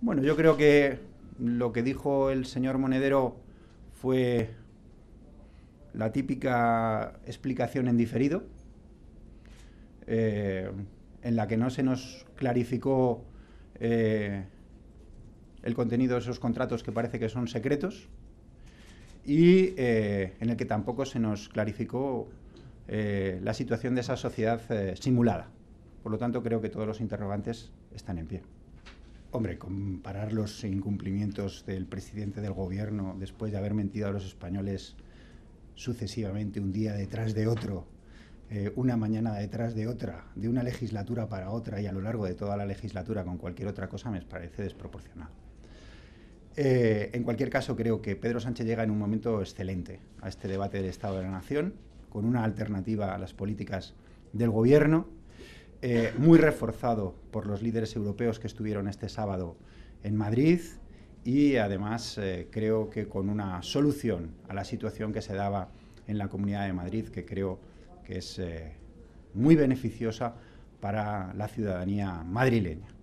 Bueno, yo creo que lo que dijo el señor Monedero fue la típica explicación en diferido, eh, en la que no se nos clarificó eh, el contenido de esos contratos que parece que son secretos y eh, en el que tampoco se nos clarificó la situación de esa sociedad simulada. Por lo tanto, creo que todos los interrogantes están en pie. Hombre, comparar los incumplimientos del presidente del gobierno después de haber mentido a los españoles sucesivamente un día detrás de otro, eh, una mañana detrás de otra, de una legislatura para otra y a lo largo de toda la legislatura con cualquier otra cosa me parece desproporcionado. Eh, en cualquier caso, creo que Pedro Sánchez llega en un momento excelente a este debate del Estado de la Nación, con una alternativa a las políticas del Gobierno eh, muy reforzado por los líderes europeos que estuvieron este sábado en Madrid y además eh, creo que con una solución a la situación que se daba en la Comunidad de Madrid, que creo que es eh, muy beneficiosa para la ciudadanía madrileña.